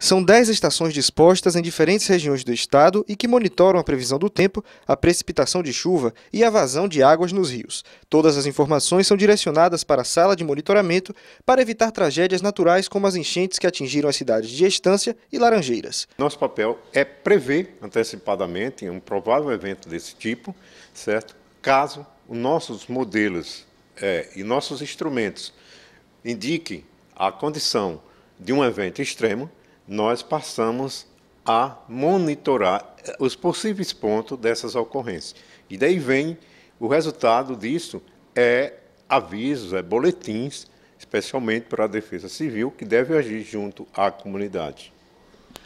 São 10 estações dispostas em diferentes regiões do estado e que monitoram a previsão do tempo, a precipitação de chuva e a vazão de águas nos rios. Todas as informações são direcionadas para a sala de monitoramento para evitar tragédias naturais como as enchentes que atingiram as cidades de Estância e Laranjeiras. Nosso papel é prever antecipadamente um provável evento desse tipo, certo? Caso nossos modelos é, e nossos instrumentos indiquem a condição de um evento extremo, nós passamos a monitorar eh, os possíveis pontos dessas ocorrências. E daí vem o resultado disso é avisos, é boletins, especialmente para a Defesa Civil, que deve agir junto à comunidade.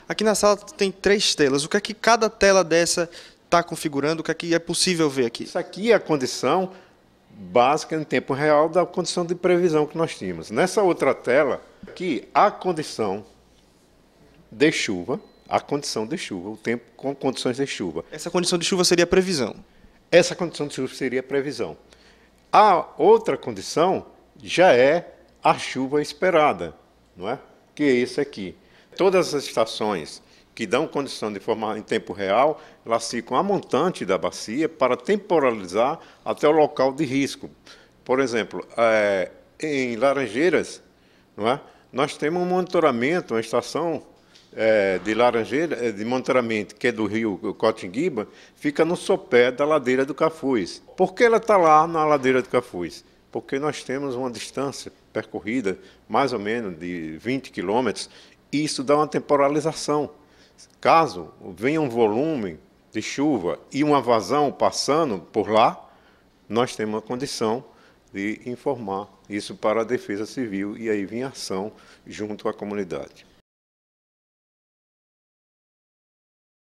Aqui na sala tem três telas. O que é que cada tela dessa está configurando? O que é que é possível ver aqui? Isso aqui é a condição básica em tempo real da condição de previsão que nós tínhamos. Nessa outra tela, aqui, a condição de chuva, a condição de chuva, o tempo com condições de chuva. Essa condição de chuva seria a previsão? Essa condição de chuva seria a previsão. A outra condição já é a chuva esperada, não é? Que é isso aqui. Todas as estações que dão condição de formar em tempo real, elas ficam a montante da bacia para temporalizar até o local de risco. Por exemplo, é, em Laranjeiras, não é? nós temos um monitoramento, uma estação é, de Laranjeira, é, de Montaramento, que é do rio Cotinguiba, fica no sopé da ladeira do Cafuz. Por que ela está lá na ladeira do Cafuz? Porque nós temos uma distância percorrida mais ou menos de 20 quilômetros, e isso dá uma temporalização. Caso venha um volume de chuva e uma vazão passando por lá, nós temos uma condição de informar isso para a Defesa Civil e aí vem ação junto à comunidade.